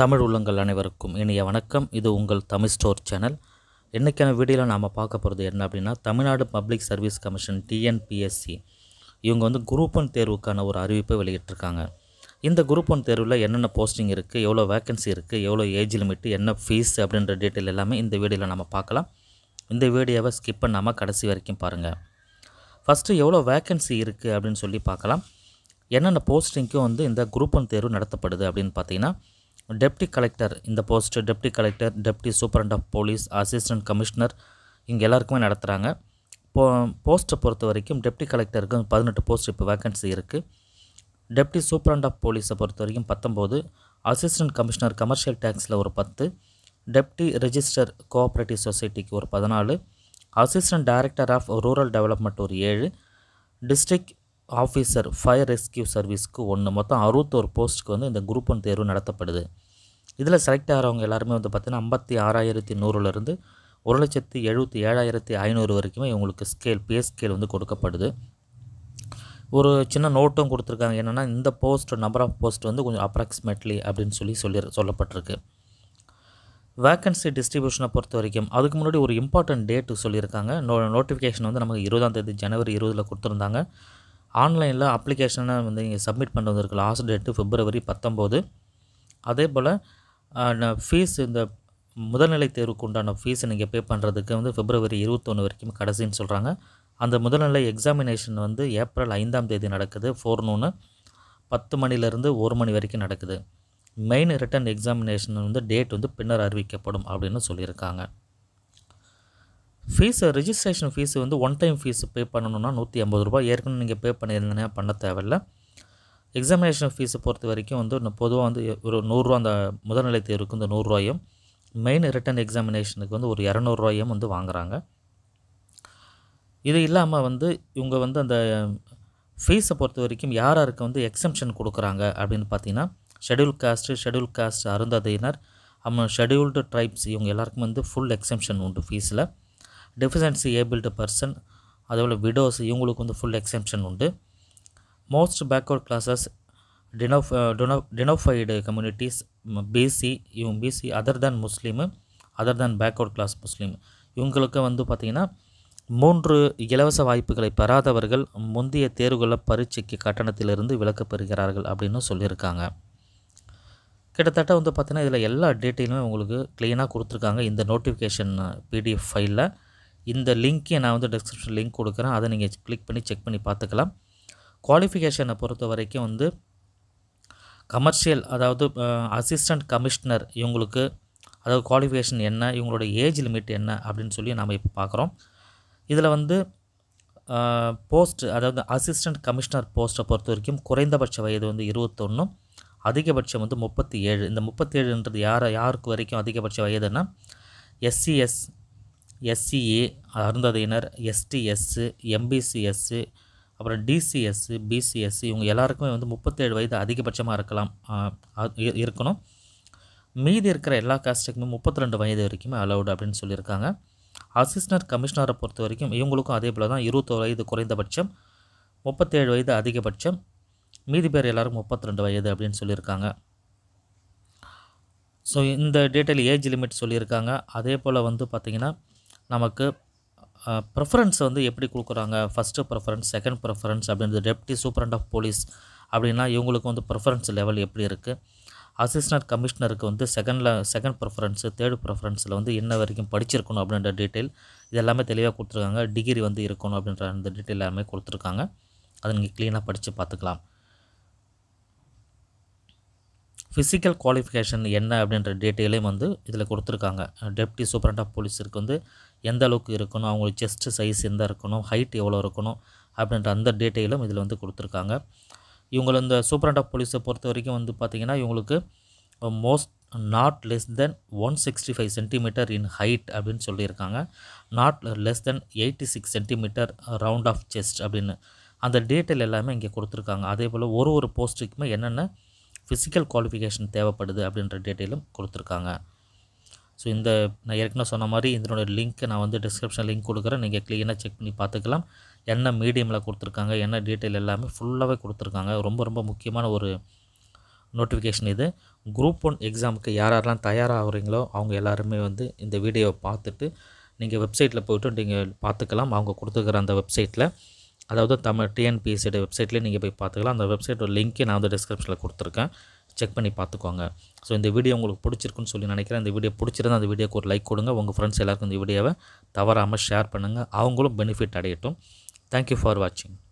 தமிழ் உள்ளங்கள் அனைவருக்கும் இனிய வணக்கம் இது உங்கள் தமிழ் ஸ்டோர் சேனல் இன்றைக்கான வீடியோவில் நாம் பார்க்க போகிறது என்ன அப்படின்னா Tamil Nadu public service commission TNPSC இவங்க வந்து குரூப் ஒன் தேர்வுக்கான ஒரு அறிவிப்பை வெளியிட்டிருக்காங்க இந்த குரூப் ஒன் தேர்வில் என்னென்ன போஸ்டிங் இருக்குது எவ்வளோ வேக்கன்சி இருக்குது எவ்வளோ ஏஜ் லிமிட்டு என்ன ஃபீஸ் அப்படின்ற டீட்டெயில் எல்லாமே இந்த வீடியோவில் நம்ம பார்க்கலாம் இந்த வீடியோவை ஸ்கிப் பண்ணாமல் கடைசி வரைக்கும் பாருங்கள் ஃபஸ்ட்டு எவ்வளோ வேக்கன்சி இருக்குது அப்படின்னு சொல்லி பார்க்கலாம் என்னென்ன போஸ்டிங்க்கும் வந்து இந்த குரூப் ஒன் தேர்வு நடத்தப்படுது அப்படின்னு பார்த்தீங்கன்னா டெப்டி கலெக்டர் இந்த post deputy collector deputy superintendent of police assistant commissioner இங்கே எல்லாருக்குமே நடத்துகிறாங்க போ போஸ்ட்டை பொறுத்த வரைக்கும் டெப்டி கலெக்டருக்கு பதினெட்டு போஸ்ட் இப்போ வேக்கன்சி இருக்குது டெப்டி சூப்பரண்ட் ஆஃப் போலீஸை பொறுத்த வரைக்கும் பத்தொம்போது அசிஸ்டன்ட் கமிஷனர் கமர்ஷியல் டேக்ஸில் ஒரு பத்து டெப்டி ரெஜிஸ்டர் கோஆப்ரேட்டிவ் சொசைட்டிக்கு ஒரு பதினாலு assistant director of rural development ஒரு ஏழு டிஸ்ட்ரிக்ட் ஆஃபீஸர் ஃபயர் ரெஸ்கியூ சர்வீஸ்க்கு ஒன்று மொத்தம் அறுபத்தோரு போஸ்ட்டுக்கு வந்து இந்த குரூப் ஒன் தேர்வு நடத்தப்படுது இதில் செலக்ட் ஆகிறவங்க எல்லாருமே வந்து பார்த்திங்கன்னா ஐம்பத்தி ஆறாயிரத்தி நூறுலேருந்து ஒரு லட்சத்து எழுபத்தி ஏழாயிரத்தி ஐநூறு வரைக்குமே இவங்களுக்கு ஸ்கேல் பே ஸ்கேல் வந்து கொடுக்கப்படுது ஒரு சின்ன நோட்டும் கொடுத்துருக்காங்க என்னென்னா இந்த போஸ்ட் நம்பர் ஆஃப் போஸ்ட் வந்து கொஞ்சம் அப்ராக்சிமேட்லி அப்படின்னு சொல்லி சொல்லி சொல்லப்பட்டிருக்கு வேக்கன்சி டிஸ்ட்ரிபியூஷனை பொறுத்த வரைக்கும் அதுக்கு முன்னாடி ஒரு இம்பார்ட்டன்ட் டேட்டு சொல்லியிருக்காங்க நோ நோட்டிஃபிகேஷன் வந்து நமக்கு இருபதாம் தேதி ஜனவரி இருபதில் கொடுத்துருந்தாங்க ஆன்லைனில் அப்ளிகேஷனை வந்து நீங்கள் சப்மிட் பண்ணுறது இருக்குது லாஸ்ட் டேட்டு ஃபிப்ரவரி பத்தொம்போது அதே போல் ஃபீஸ் இந்த முதல்நிலை தேர்வுக்கு உண்டான ஃபீஸை நீங்கள் பே பண்ணுறதுக்கு வந்து ஃபிப்ரவரி இருபத்தொன்று வரைக்கும் கடைசின்னு சொல்கிறாங்க அந்த முதல்நிலை எக்ஸாமினேஷன் வந்து ஏப்ரல் ஐந்தாம் தேதி நடக்குது நூனு பத்து மணிலேருந்து ஒரு மணி வரைக்கும் நடக்குது மெயின் ரிட்டன் எக்ஸாமினேஷன் வந்து டேட் வந்து பின்னர் அறிவிக்கப்படும் அப்படின்னு சொல்லியிருக்காங்க ஃபீஸு ரிஜிஸ்ட்ரேஷன் ஃபீஸு வந்து ஒன் டைம் ஃபீஸ் பே பண்ணணுன்னா நூற்றி ஐம்பது ரூபாய் ஏற்கனவே நீங்கள் பே பண்ணியிருந்தீங்கன்னா பண்ண தேவையில்ல எக்ஸாமினேஷன் ஃபீஸை பொறுத்த வரைக்கும் வந்து பொதுவாக வந்து ஒரு நூறுரூவா அந்த முதல்நிலை தேர்வுக்கு இந்த நூறுரூவாயும் மெயின் ரிட்டன் எக்ஸாமினேஷனுக்கு வந்து ஒரு இரநூறுவாயும் வந்து வாங்குகிறாங்க இது இல்லாமல் வந்து இவங்க வந்து அந்த ஃபீஸை பொறுத்த வரைக்கும் யார் யாருக்கு வந்து எக்ஸம்ஷன் கொடுக்குறாங்க அப்படின்னு பார்த்தீங்கன்னா ஷெடியூல் காஸ்ட்டு ஷெடியூல் காஸ்ட் அருந்ததையினர் அப்புறம் ஷெடியூல்டு ட்ரைப்ஸ் இவங்க எல்லாருக்கும் வந்து ஃபுல் எக்ஸம்ஷன் உண்டு ஃபீஸில் டெஃபிஷன்சி ஏபிள்டு பர்சன் அதேபோல் விடோஸ் இவங்களுக்கு வந்து ஃபுல் எக்ஸம்ஷன் உண்டு மோஸ்ட் பேக்வர்ட் கிளாஸஸ் டினோஃப் டினோ டினோஃபைடு கம்யூனிட்டிஸ் பிசி இவங்க BC other than Muslim other than backward class Muslim இவங்களுக்கு வந்து பார்த்திங்கன்னா மூன்று இலவச வாய்ப்புகளை பெறாதவர்கள் முந்தைய தேர்வுகளில் பரீட்சைக்கு கட்டணத்திலிருந்து விலக்கு பெறுகிறார்கள் அப்படின்னு சொல்லியிருக்காங்க கிட்டத்தட்ட வந்து பார்த்திங்கன்னா இதில் எல்லா டீட்டெயிலுமே உங்களுக்கு க்ளீனாக கொடுத்துருக்காங்க இந்த நோட்டிஃபிகேஷன் பிடிஎஃப் ஃபைலில் இந்த லிங்க்கை நான் வந்து டிஸ்கிரிப்ஷன் லிங்க் கொடுக்குறேன் அதை நீங்கள் கிளிக் பண்ணி செக் பண்ணி பார்த்துக்கலாம் குவாலிஃபிகேஷனை பொறுத்த வரைக்கும் வந்து கமர்ஷியல் அதாவது அசிஸ்டண்ட் கமிஷனர் இவங்களுக்கு அதாவது குவாலிஃபிகேஷன் என்ன இவங்களோட ஏஜ் லிமிட் என்ன அப்படின்னு சொல்லி நாம் இப்போ பார்க்குறோம் இதில் வந்து போஸ்ட் அதாவது அசிஸ்டண்ட் கமிஷனர் போஸ்ட்டை பொறுத்த வரைக்கும் குறைந்தபட்ச வயது வந்து இருபத்தொன்றும் அதிகபட்சம் வந்து முப்பத்தி ஏழு இந்த முப்பத்தி ஏழுன்றது யார் யாருக்கு வரைக்கும் அதிகபட்ச வயதுன்னா எஸ்சிஎஸ் எஸ்சிஏ அருந்ததையினர் எஸ்டிஎஸ்ஸு எம்பிசிஎஸ்ஸு அப்புறம் டிசிஎஸ்ஸு பிசிஎஸ்சி இவங்க எல்லாருக்குமே வந்து முப்பத்தேழு வயது அதிகபட்சமாக இருக்கலாம் இருக்கணும் மீதி இருக்கிற எல்லா காஸ்ட்டுக்குமே முப்பத்தி ரெண்டு வயது வரைக்குமே அலௌடு அப்படின்னு சொல்லியிருக்காங்க அசிஸ்டன்ட் கமிஷனரை பொறுத்த வரைக்கும் இவங்களுக்கும் அதே போல் தான் இருபத்தோரு வயது குறைந்தபட்சம் முப்பத்தேழு வயது அதிகபட்சம் மீதி பேர் எல்லோரும் முப்பத்தி ரெண்டு வயது அப்படின்னு சொல்லியிருக்காங்க ஸோ இந்த டேட்டில் ஏஜ் லிமிட் சொல்லியிருக்காங்க அதே போல் வந்து பார்த்திங்கன்னா நமக்கு ப்ரிஃபரன்ஸ் வந்து எப்படி கொடுக்குறாங்க ஃபஸ்ட்டு ப்ரிஃபரன்ஸ் செகண்ட் ப்ரிஃபரன்ஸ் அப்படின்றது டெப்டி சூப்பரண்ட் ஆஃப் போலீஸ் அப்படின்னா இவங்களுக்கு வந்து ப்ரிஃபரன்ஸ் லெவல் எப்படி இருக்குது அசிஸ்டன்ட் கமிஷனருக்கு வந்து செகண்டில் செகண்ட் ப்ரிஃபரன்ஸு தேர்ட் ப்ரிஃபரன்ஸில் வந்து என்ன வரைக்கும் படிச்சிருக்கணும் அப்படின்ற டீட்டெயில் இது எல்லாமே தெளிவாக கொடுத்துருக்காங்க டிகிரி வந்து இருக்கணும் அப்படின்ற அந்த டீட்டெயில் எல்லாமே கொடுத்துருக்காங்க அதை நீங்கள் க்ளீனாக படித்து பார்த்துக்கலாம் ஃபிசிக்கல் குவாலிஃபிகேஷன் என்ன அப்படின்ற டீட்டெயிலையும் வந்து இதில் கொடுத்துருக்காங்க டெப்டி சூப்பரண்ட் ஆஃப் போலீஸிற்கு வந்து எந்த அளவுக்கு இருக்கணும் அவங்களுக்கு செஸ்ட் சைஸ் எந்த இருக்கணும் ஹைட் எவ்வளோ இருக்கணும் அப்படின்ற அந்த டீட்டெயிலும் இதில் வந்து கொடுத்துருக்காங்க இவங்களை இந்த சூப்பரண்ட் ஆஃப் போலீஸை பொறுத்த வரைக்கும் வந்து பார்த்திங்கன்னா இவங்களுக்கு most not less than one sixty five centimetre in height அப்படின்னு சொல்லியிருக்காங்க not less than eighty six centimetre round of chest அப்படின்னு அந்த டீட்டெயில் எல்லாமே இங்கே கொடுத்துருக்காங்க அதே போல் ஒரு ஒரு போஸ்ட்டுக்குமே என்னென்ன ஃபிசிக்கல் குவாலிஃபிகேஷன் தேவைப்படுது அப்படின்ற டீட்டெயிலும் கொடுத்துருக்காங்க ஸோ இந்த நான் ஏற்கனவே சொன்ன மாதிரி இதனுடைய லிங்க்கை நான் வந்து டிஸ்கிரிப்ஷன் லிங்க் கொடுக்குறேன் நீங்கள் க்ளீனாக செக் பண்ணி பார்த்துக்கலாம் என்ன மீடியமில் கொடுத்துருக்காங்க என்ன டீட்டெயில் எல்லாமே ஃபுல்லாகவே கொடுத்துருக்காங்க ரொம்ப ரொம்ப முக்கியமான ஒரு நோட்டிஃபிகேஷன் இது குரூப் ஒன் எக்ஸாமுக்கு யார் யாரெல்லாம் தயாராகிறீங்களோ அவங்க எல்லாருமே வந்து இந்த வீடியோவை பார்த்துட்டு நீங்கள் வெப்சைட்டில் போய்ட்டு நீங்கள் பார்த்துக்கலாம் அவங்க கொடுத்துருக்குற அந்த வெப்சைட்டில் அதாவது தமிழ் டிஎன்பிஎஸ்சியோட வெப்சைட்லேயே நீங்கள் போய் பார்த்துக்கலாம் அந்த வெப்சைட்டோட லிங்க்கே நான் வந்து டிஸ்கிரிப்ஷனில் கொடுத்துருக்கேன் செக் பண்ணி பார்த்துக்கோங்க ஸோ இந்த வீடியோ உங்களுக்கு பிடிச்சிருக்குன்னு சொல்லி நினைக்கிறேன் இந்த வீடியோ பிடிச்சிருந்தா அந்த வீடியோக்கு ஒரு லைக் கொடுங்க உங்கள் ஃப்ரெண்ட்ஸ் எல்லாருக்கும் இந்த வீடியோவை தவறாமல் ஷேர் பண்ணுங்கள் அவங்களும் பெனிஃபிட் அடையட்டும் தேங்க்யூ ஃபார் வாட்சிங்